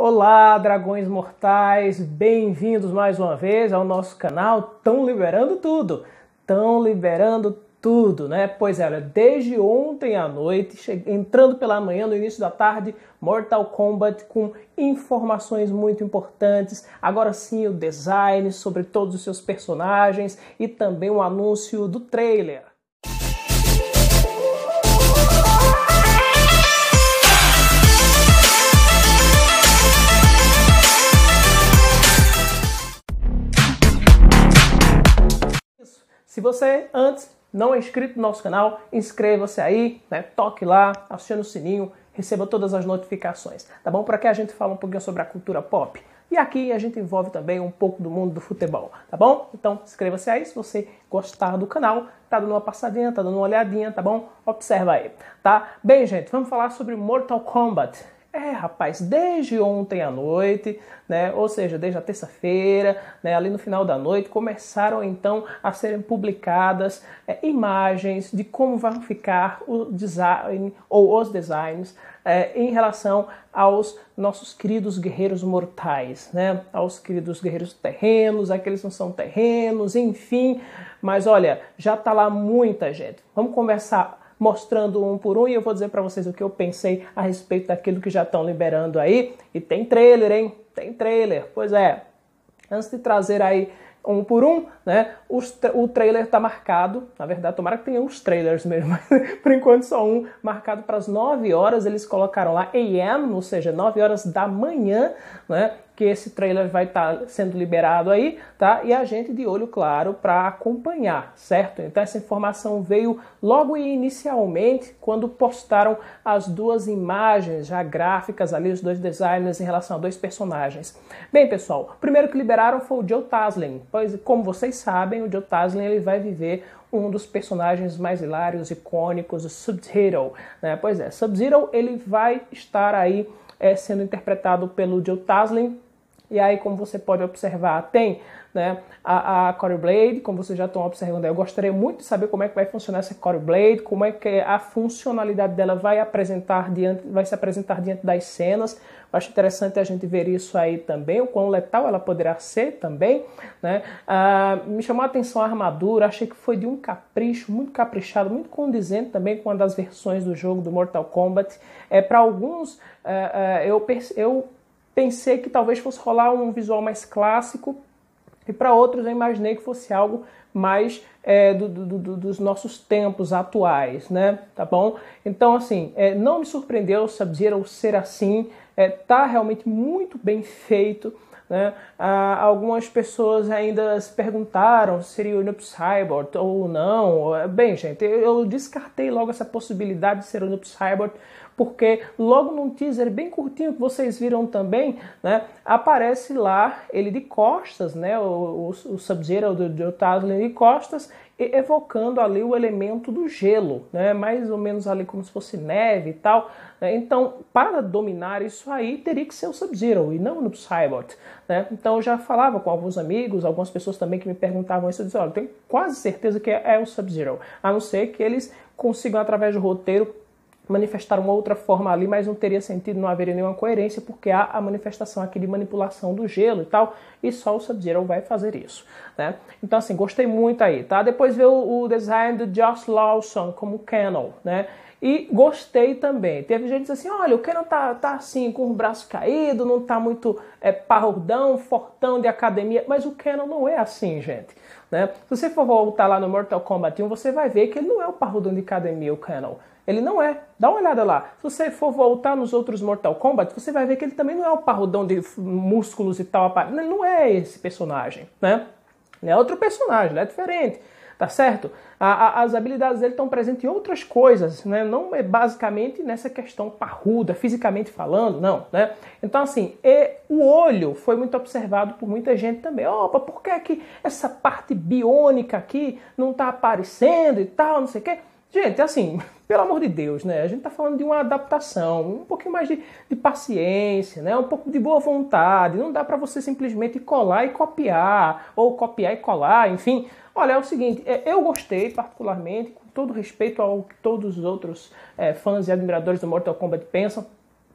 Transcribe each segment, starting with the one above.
Olá, dragões mortais, bem-vindos mais uma vez ao nosso canal. Tão liberando tudo, tão liberando tudo, né? Pois é, olha, desde ontem à noite, entrando pela manhã, no início da tarde, Mortal Kombat com informações muito importantes. Agora sim, o design sobre todos os seus personagens e também o um anúncio do trailer. Se você antes não é inscrito no nosso canal, inscreva-se aí, né? toque lá, acione o sininho, receba todas as notificações, tá bom? Para que a gente fale um pouquinho sobre a cultura pop. E aqui a gente envolve também um pouco do mundo do futebol, tá bom? Então inscreva-se aí se você gostar do canal, tá dando uma passadinha, tá dando uma olhadinha, tá bom? Observa aí, tá? Bem, gente, vamos falar sobre Mortal Kombat. É, rapaz, desde ontem à noite, né, ou seja, desde a terça-feira, né, ali no final da noite, começaram então a serem publicadas é, imagens de como vão ficar o design ou os designs é, em relação aos nossos queridos guerreiros mortais, né, aos queridos guerreiros terrenos, aqueles não são terrenos, enfim. Mas olha, já tá lá muita gente. Vamos conversar mostrando um por um e eu vou dizer para vocês o que eu pensei a respeito daquilo que já estão liberando aí. E tem trailer, hein? Tem trailer. Pois é. Antes de trazer aí um por um, né? o trailer está marcado, na verdade, tomara que tenha uns trailers mesmo, mas por enquanto só um, marcado para as 9 horas, eles colocaram lá AM, ou seja, 9 horas da manhã, né? Que esse trailer vai estar tá sendo liberado aí, tá? E a gente de olho, claro, para acompanhar, certo? Então essa informação veio logo inicialmente quando postaram as duas imagens já gráficas ali, os dois designers em relação a dois personagens. Bem, pessoal, o primeiro que liberaram foi o Joe Taslim, pois, como vocês sabem, também o Joe Taslin ele vai viver um dos personagens mais hilários, icônicos, o Sub-Zero. Né? Pois é, Sub-Zero ele vai estar aí é, sendo interpretado pelo Joe Taslin. E aí, como você pode observar, tem né? A, a Core Blade, como vocês já estão observando, eu gostaria muito de saber como é que vai funcionar essa Core Blade, como é que a funcionalidade dela vai apresentar diante, vai se apresentar diante das cenas. Eu acho interessante a gente ver isso aí também, o quão letal ela poderá ser também, né? Ah, me chamou a atenção a armadura, achei que foi de um capricho, muito caprichado, muito condizente também com uma das versões do jogo do Mortal Kombat. É para alguns, eh, eh, eu, eu pensei que talvez fosse rolar um visual mais clássico e para outros eu imaginei que fosse algo mais é, do, do, do, dos nossos tempos atuais, né? Tá bom? Então, assim, é, não me surpreendeu Sub-Zero ou ser assim. É, tá realmente muito bem feito. Né? Ah, algumas pessoas ainda se perguntaram se seria o Noob Cyborg ou não. Bem, gente, eu descartei logo essa possibilidade de ser o Noob Cyborg, porque logo num teaser bem curtinho que vocês viram também, né, aparece lá ele de costas, né, o, o, o Sub-Zero do Joe de costas, evocando ali o elemento do gelo, né? mais ou menos ali como se fosse neve e tal. Né? Então, para dominar isso aí, teria que ser o Sub-Zero e não o Cybot. Né? Então, eu já falava com alguns amigos, algumas pessoas também que me perguntavam isso, eu disse, olha, eu tenho quase certeza que é, é o Sub-Zero, a não ser que eles consigam, através do roteiro, manifestar uma outra forma ali, mas não teria sentido, não haveria nenhuma coerência, porque há a manifestação aqui de manipulação do gelo e tal, e só o Sub-Zero vai fazer isso, né? Então, assim, gostei muito aí, tá? Depois veio o design do Josh Lawson como Canon, né? E gostei também. Teve gente assim: olha, o Canon tá, tá assim, com o braço caído, não tá muito é, parrudão, fortão de academia. Mas o Canon não é assim, gente. Né? Se você for voltar lá no Mortal Kombat 1, você vai ver que ele não é o parrudão de academia, o Canon, ele não é. Dá uma olhada lá. Se você for voltar nos outros Mortal Kombat, você vai ver que ele também não é o parrudão de músculos e tal. Ele né, não é esse personagem, né? Ele é outro personagem, ele é diferente tá certo? A, a, as habilidades dele estão presentes em outras coisas, né? Não é basicamente nessa questão parruda, fisicamente falando, não, né? Então, assim, o olho foi muito observado por muita gente também. Opa, por que, é que essa parte biônica aqui não tá aparecendo e tal, não sei o quê? Gente, assim, pelo amor de Deus, né? A gente está falando de uma adaptação, um pouquinho mais de, de, paciência, né? Um pouco de boa vontade. Não dá para você simplesmente colar e copiar, ou copiar e colar, enfim. Olha, é o seguinte, é, eu gostei particularmente, com todo respeito ao que todos os outros é, fãs e admiradores do Mortal Kombat pensam.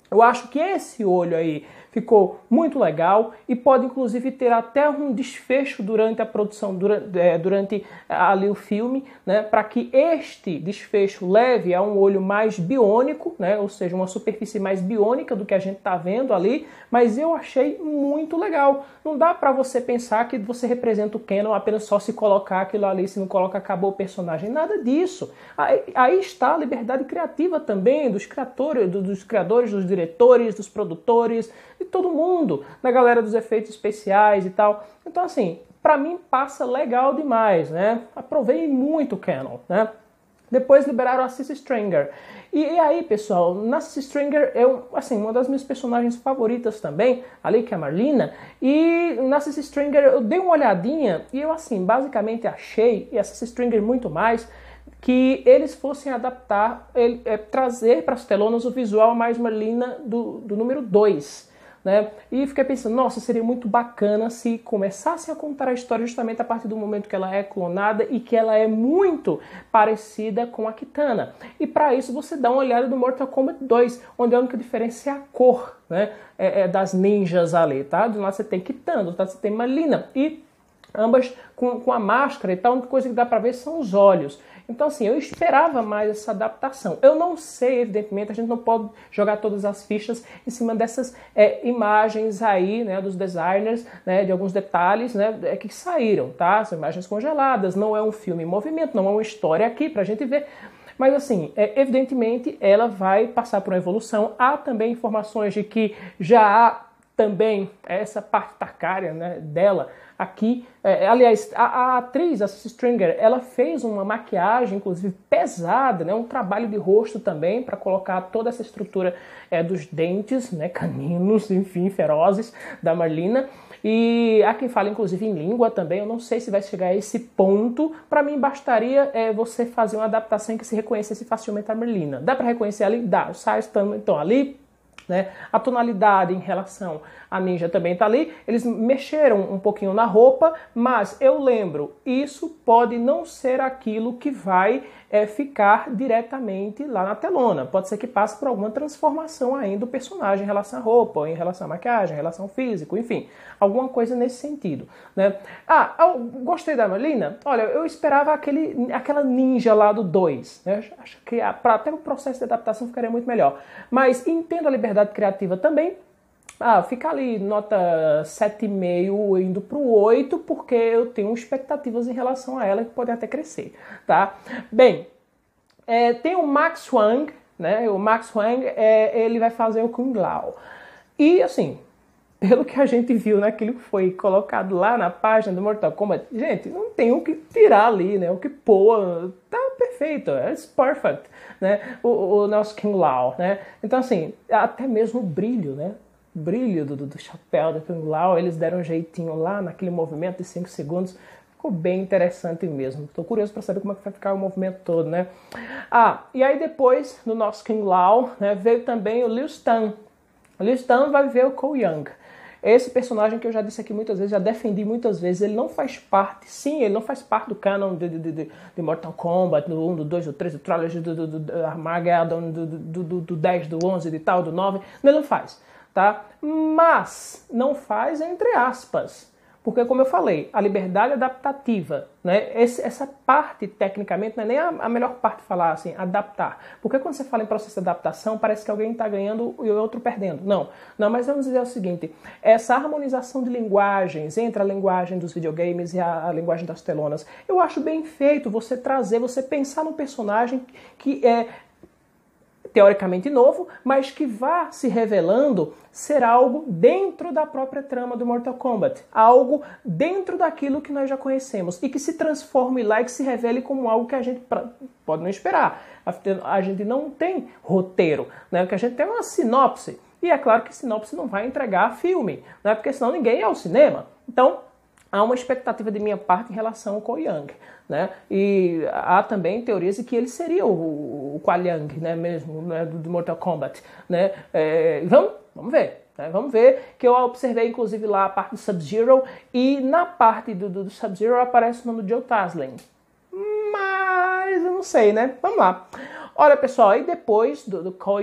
Eu acho que esse olho aí ficou muito legal e pode inclusive ter até um desfecho durante a produção, durante, é, durante ali o filme, né, para que este desfecho leve a um olho mais biônico, né, ou seja, uma superfície mais biônica do que a gente está vendo ali, mas eu achei muito legal. Não dá para você pensar que você representa o Canon apenas só se colocar aquilo ali, se não coloca acabou o personagem, nada disso. Aí, aí está a liberdade criativa também dos criadores, dos criadores, dos diretores, dos produtores, de todo mundo, da galera dos efeitos especiais e tal. Então, assim, para mim passa legal demais, né? Aprovei muito o Canon, né? Depois liberaram a Cissy Stringer. E, e, aí, pessoal, na Cissy Stringer é assim, uma das minhas personagens favoritas também, ali que é a Marlina. E na Cissy Stringer eu dei uma olhadinha e eu, assim, basicamente achei, e a Cissy Stringer muito mais, que eles fossem adaptar, ele, é, trazer para as telonas o visual mais Marlina do, do número 2 né? E fiquei pensando, nossa, seria muito bacana se começassem a contar a história justamente a partir do momento que ela é clonada e que ela é muito parecida com a Kitana. E para isso você dá uma olhada no Mortal Kombat 2, onde a única diferença é a cor, né? É, é das ninjas ali, tá? lado você tem Kitana, do outro lado você tem Malina. E ambas com, com a máscara e tal, a única coisa que dá para ver são os olhos. Então, assim, eu esperava mais essa adaptação. Eu não sei, evidentemente, a gente não pode jogar todas as fichas em cima dessas é, imagens aí, né, dos designers, né, de alguns detalhes, né, é, que saíram, tá? São imagens congeladas, não é um filme em movimento, não é uma história aqui pra gente ver. Mas assim, é, evidentemente ela vai passar por uma evolução. Há também informações de que já há também essa parte tacária né, dela aqui. É, aliás, a, a, atriz, a Stringer, ela fez uma maquiagem, inclusive, pesada, né? um trabalho de rosto também, para colocar toda essa estrutura é, dos dentes, né? caninos, enfim, ferozes, da Marlina. E há quem fala, inclusive, em língua também. Eu não sei se vai chegar a esse ponto. Para mim, bastaria é, você fazer uma adaptação em que se reconhecesse facilmente a Merlina. Dá para reconhecer então, ali? Dá. Os saios estão ali né? A tonalidade em relação a Ninja também está ali. Eles mexeram um pouquinho na roupa, mas eu lembro, isso pode não ser aquilo que vai é, ficar diretamente lá na telona. Pode ser que passe por alguma transformação ainda do personagem em relação à roupa, em relação à maquiagem, em relação ao físico, enfim, alguma coisa nesse sentido. Né? Ah, eu ah, gostei da Melina? Olha, eu esperava aquele, aquela ninja lá do 2. Né? Acho que até o processo de adaptação ficaria muito melhor. Mas entendo a liberdade criativa também, ah, fica ali nota 7,5 indo para o 8, porque eu tenho expectativas em relação a ela que podem até crescer, tá? Bem, é, tem o Max Wang, né? O Max Wang, é, ele vai fazer o Kung Lao. E, assim, pelo que a gente viu naquilo né, que foi colocado lá na página do Mortal Kombat, gente, não tem o que tirar ali, né? O que pôr, tá perfeito, é perfect, né? O, o nosso King Lao, né? Então, assim, até mesmo o brilho, né? brilho do, do chapéu da Kung Lao, eles deram um jeitinho lá naquele movimento de 5 segundos. Ficou bem interessante mesmo. Estou curioso para saber como é que vai ficar o movimento todo, né? Ah, e aí depois, do nosso King Lao, né, veio também o Liu Stan. O Liu Stan vai ver o Ko Yang. Esse personagem que eu já disse aqui muitas vezes, já defendi muitas vezes, ele não faz parte, sim, ele não faz parte do canon de, de, de, de Mortal Kombat, do 1, do 2, do 3, do Trilogy, do, do, do, do Armageddon, do, do, do, do 10, do 11, de tal, do 9. Ele não faz tá? Mas não faz entre aspas, porque como eu falei, a liberdade adaptativa, né? Esse, essa parte tecnicamente não é nem a, a, melhor parte falar assim, adaptar, porque quando você fala em processo de adaptação parece que alguém está ganhando e o outro perdendo. Não, não. Mas vamos dizer o seguinte: essa harmonização de linguagens entre a linguagem dos videogames e a, a linguagem das telonas, eu acho bem feito você trazer, você pensar no personagem que é teoricamente novo, mas que vá se revelando ser algo dentro da própria trama do Mortal Kombat, algo dentro daquilo que nós já conhecemos e que se transforme lá e que se revele como algo que a gente pode não esperar. A gente não tem roteiro, né? O que a gente tem é uma sinopse. E é claro que sinopse não vai entregar filme, né? Porque senão ninguém é ao cinema. Então, há uma expectativa de minha parte em relação ao Ko Yang. Né? E há também teorias de que ele seria o, o né, mesmo, né, do, do Mortal Kombat, né? É, vamos, vamos ver. Né? Vamos ver, que eu observei inclusive lá a parte do Sub-Zero e na parte do, do, do Sub-Zero aparece o nome de Joe Taslim. Mas eu não sei, né? Vamos lá. Olha pessoal, e depois do, do Ko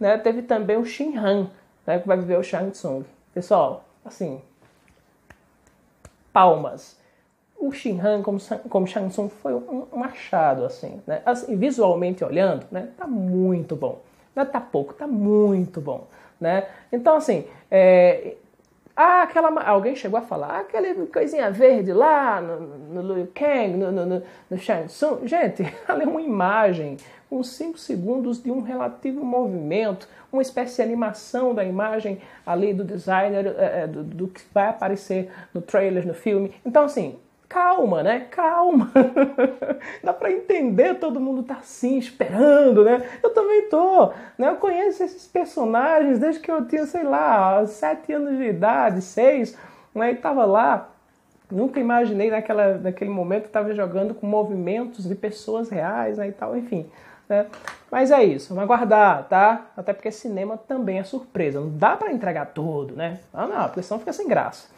né, teve também o Shin Han, né, que vai viver o Shang Tsung. Pessoal, assim, palmas. O Shinhan, como, como Shang Tsung, foi um, um achado, assim, né? Assim, visualmente olhando, né? Tá muito bom. Não é tá pouco, tá muito bom, né? Então, assim, é, ah, aquela. Alguém chegou a falar, ah, aquela coisinha verde lá no, no Liu Kang, no, no, no, no Shang Tsung. Gente, ela é uma imagem com 5 segundos de um relativo movimento, uma espécie de animação da imagem ali do designer, eh, eh, do, do que vai aparecer no trailer, no filme. Então, assim, calma, né? Calma. Dá para entender, todo mundo tá assim esperando, né? Eu também tô, né? Eu conheço esses personagens desde que eu tinha, sei lá, sete anos de idade, seis, né? E tava lá. Nunca imaginei naquela, naquele momento que tava jogando com movimentos de pessoas reais, né, e tal, enfim. Né? Mas é isso, vamos aguardar, tá? Até porque cinema também é surpresa, não dá para entregar tudo, né? Ah, não, porque senão fica sem graça.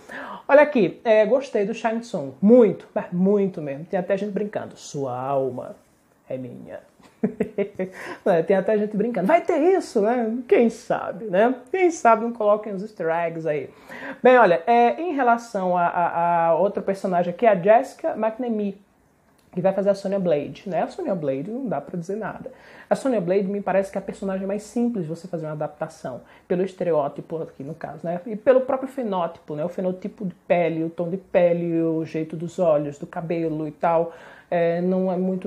Olha aqui, é, gostei do Shine Tsung, muito, muito mesmo. Tem até gente brincando, sua alma é minha. É, tem até gente brincando, vai ter isso, né? Quem sabe, né? Quem sabe não coloquem os easter eggs aí. Bem, olha, é, em relação a, a, a outro personagem aqui, a Jessica McNamee, e vai fazer a Sonya Blade, né? A Sonya Blade não dá para dizer nada. A Sonya Blade me parece que é a personagem mais simples de você fazer uma adaptação, pelo estereótipo aqui no caso, né? E pelo próprio fenótipo, né? O fenotipo de pele, o tom de pele, o jeito dos olhos, do cabelo e tal. É, não é muito,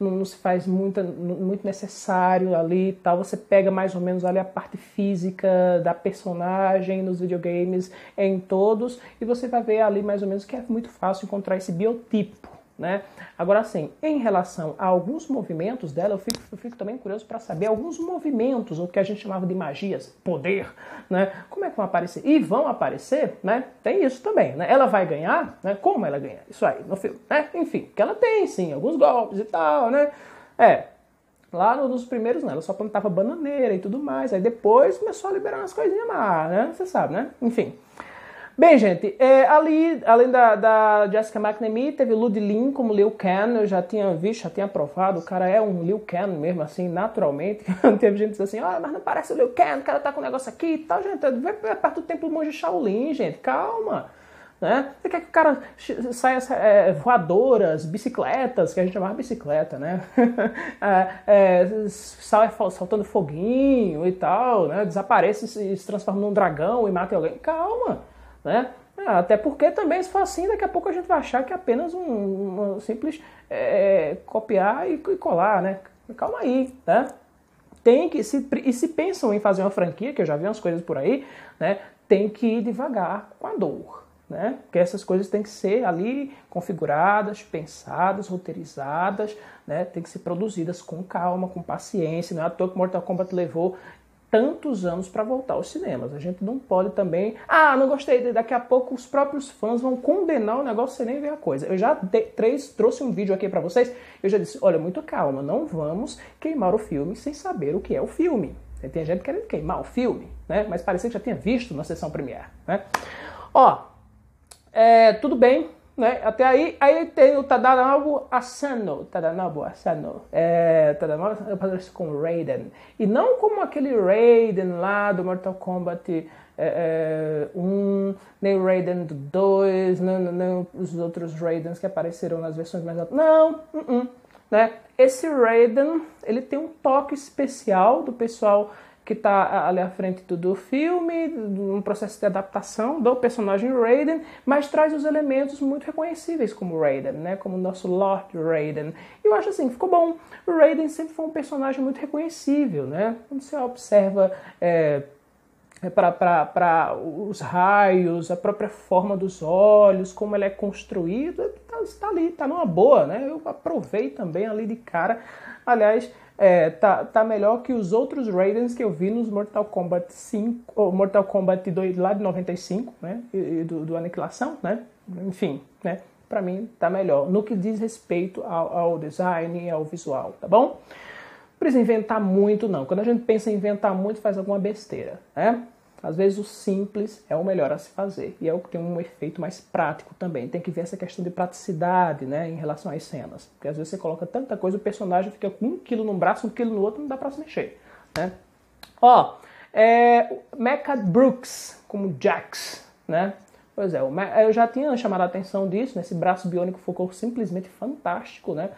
não, não se faz muita, muito necessário ali e tal. Você pega mais ou menos ali a parte física da personagem nos videogames, em todos, e você vai ver ali mais ou menos que é muito fácil encontrar esse biotipo né? Agora, assim, em relação a alguns movimentos dela, eu fico, eu fico também curioso para saber alguns movimentos, o que a gente chamava de magias, poder, né? Como é que vão aparecer? E vão aparecer, né? Tem isso também, né? Ela vai ganhar, né? Como ela ganha? Isso aí, no filme, né? Enfim, que ela tem, sim, alguns golpes e tal, né? É, Lá nos primeiros, não, ela só plantava bananeira e tudo mais. Aí depois começou a liberar umas coisinhas mais né? Você sabe, né? Enfim. Bem, gente, é, ali, além da, da Jessica McNamee, teve Lud Lin como Liu Kang, eu já tinha visto, já tinha provado, o cara é um Liu Kang mesmo, assim, naturalmente. teve gente que disse assim, ah, mas não parece o Liu Kang, o cara tá com um negócio aqui e tal, gente, é perto do templo monge Shaolin, gente, calma. Né? Você quer que o cara saia é, voadoras, bicicletas, que a gente chamava bicicleta, né? é, é, saia saltando foguinho e tal, né? Desaparece e se transforma num dragão e mata alguém. Calma! né? Ah, até porque também se for assim, daqui a pouco a gente vai achar que é apenas um, um simples é, copiar e, e, colar, né? Calma aí, né? Tem que, se, e se pensam em fazer uma franquia, que eu já vi umas coisas por aí, né? Tem que ir devagar com a dor, né? Porque essas coisas têm que ser ali configuradas, pensadas, roteirizadas, né? Tem que ser produzidas com calma, com paciência. Não é à toa que Mortal Kombat levou tantos anos para voltar aos cinemas. A gente não pode também. Ah, não gostei. Daqui a pouco os próprios fãs vão condenar o negócio sem nem ver a coisa. Eu já de, três, trouxe um vídeo aqui para vocês. Eu já disse: olha, muito calma, não vamos queimar o filme sem saber o que é o filme. Tem gente querendo queimar o filme, né? Mas parecia que já tinha visto na sessão premiere, né? Ó, é, tudo bem né? Até aí, aí tem o Tadanobu Asano, Tadanobu Asano, é, Tadanobu aparece com Raiden, e não como aquele Raiden lá do Mortal Kombat é, é, 1, um, nem o Raiden do 2, nem, nem, os outros Raidens que apareceram nas versões mais altas, não, uh-uh, né? Esse Raiden, ele tem um toque especial do pessoal que está ali à frente do, filme, num um processo de adaptação do personagem Raiden, mas traz os elementos muito reconhecíveis como Raiden, né? Como o nosso Lord Raiden. E eu acho assim, ficou bom. O Raiden sempre foi um personagem muito reconhecível, né? Quando você observa... É, é para os raios, a própria forma dos olhos, como ele é construído, tá, está tá ali, está numa boa, né? Eu aprovei também ali de cara. Aliás, é, tá, tá melhor que os outros Raidens que eu vi nos Mortal Kombat 5, ou Mortal Kombat 2 lá de 95, né? E, do, do Aniquilação, né? Enfim, né? Pra mim tá melhor. No que diz respeito ao, ao design e ao visual, tá bom? Não precisa inventar muito, não. Quando a gente pensa em inventar muito, faz alguma besteira, né? Às vezes o simples é o melhor a se fazer e é o que tem um efeito mais prático também. Tem que ver essa questão de praticidade né, em relação às cenas. Porque às vezes você coloca tanta coisa, o personagem fica com um quilo num braço, um quilo no outro, não dá para se mexer. Né? Ó, é, Mecca Brooks como Jax, né? Pois é, eu já tinha chamado a atenção disso, né? esse braço biônico ficou simplesmente fantástico, né?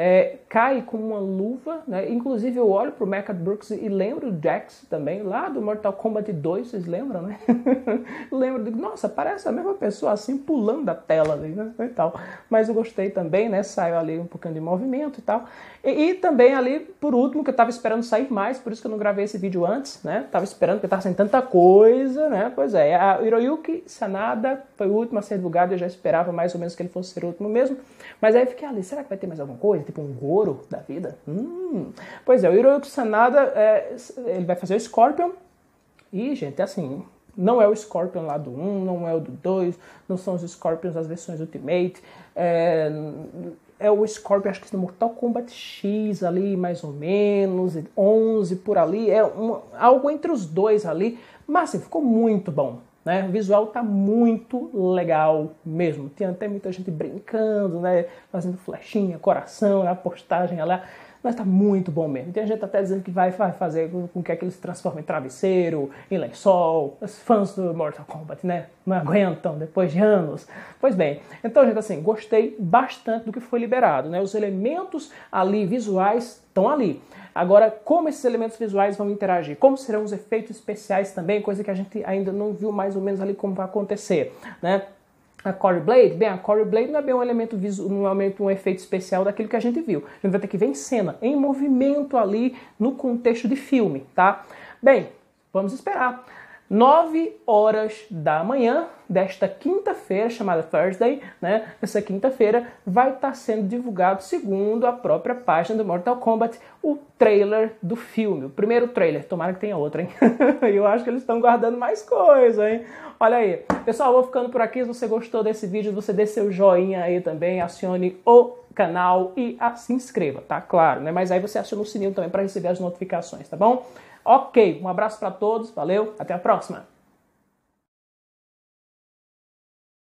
é, cai com uma luva, né? Inclusive eu olho pro Mecha Brooks e lembro o Jax também, lá do Mortal Kombat 2, vocês lembram, né? lembro, de, nossa, parece a mesma pessoa assim pulando a tela ali, né? E tal. Mas eu gostei também, né? Saiu ali um pouquinho de movimento e tal. E, e também ali, por último, que eu tava esperando sair mais, por isso que eu não gravei esse vídeo antes, né? Tava esperando, porque tava sem tanta coisa, né? Pois é, a Hiroyuki Sanada foi o último a ser divulgado, eu já esperava mais ou menos que ele fosse ser o último mesmo. Mas aí fiquei ali, será que vai ter mais alguma coisa? tipo um Goro da vida. Hum. Pois é, o Hiroyuki Sanada, é, ele vai fazer o Scorpion. E, gente, é assim, não é o Scorpion lá do 1, não é o do 2, não são os Scorpions das versões Ultimate. É, é o Scorpion, acho que no Mortal Kombat X ali, mais ou menos, 11 por ali, é um, algo entre os dois ali. Mas assim, ficou muito bom. Né? O visual tá muito legal mesmo. Tem até muita gente brincando, né? Fazendo flechinha, coração, né? a postagem lá mas tá muito bom mesmo. Tem gente até dizendo que vai, fazer com que aquilo se transforme em travesseiro, em lençol. Os fãs do Mortal Kombat, né? Não aguentam depois de anos. Pois bem, então, gente, assim, gostei bastante do que foi liberado, né? Os elementos ali visuais estão ali. Agora, como esses elementos visuais vão interagir? Como serão os efeitos especiais também? Coisa que a gente ainda não viu mais ou menos ali como vai acontecer, né? a Blade, bem, a Cory Blade não é bem um elemento visual, não é um efeito especial daquilo que a gente viu. A gente vai ter que ver em cena, em movimento ali, no contexto de filme, tá? Bem, vamos esperar. 9 horas da manhã desta quinta-feira, chamada Thursday, né? Essa quinta-feira vai estar sendo divulgado, segundo a própria página do Mortal Kombat, o trailer do filme. O primeiro trailer, tomara que tenha outro, hein? Eu acho que eles estão guardando mais coisa, hein? Olha aí. Pessoal, vou ficando por aqui. Se você gostou desse vídeo, você dê seu joinha aí também, acione o canal e ah, se inscreva, tá? Claro, né? Mas aí você aciona o sininho também para receber as notificações, tá bom? Ok, um abraço para todos, valeu, até a próxima!